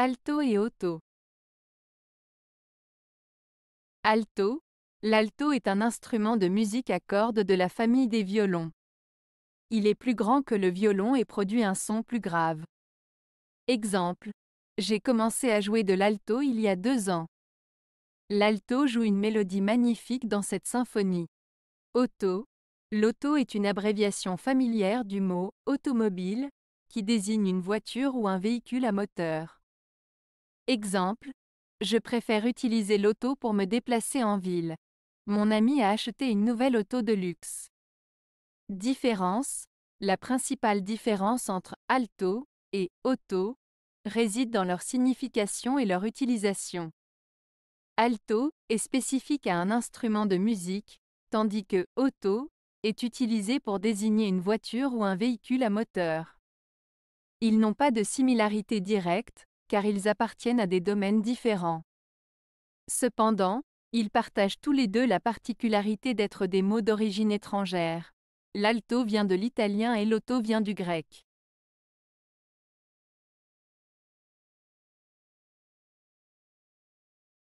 Alto et auto. Alto. L'alto est un instrument de musique à cordes de la famille des violons. Il est plus grand que le violon et produit un son plus grave. Exemple. J'ai commencé à jouer de l'alto il y a deux ans. L'alto joue une mélodie magnifique dans cette symphonie. Auto. L'auto est une abréviation familière du mot automobile, qui désigne une voiture ou un véhicule à moteur. Exemple, je préfère utiliser l'auto pour me déplacer en ville. Mon ami a acheté une nouvelle auto de luxe. Différence La principale différence entre alto et auto réside dans leur signification et leur utilisation. Alto est spécifique à un instrument de musique, tandis que auto est utilisé pour désigner une voiture ou un véhicule à moteur. Ils n'ont pas de similarité directe, car ils appartiennent à des domaines différents. Cependant, ils partagent tous les deux la particularité d'être des mots d'origine étrangère. L'alto vient de l'italien et l'auto vient du grec.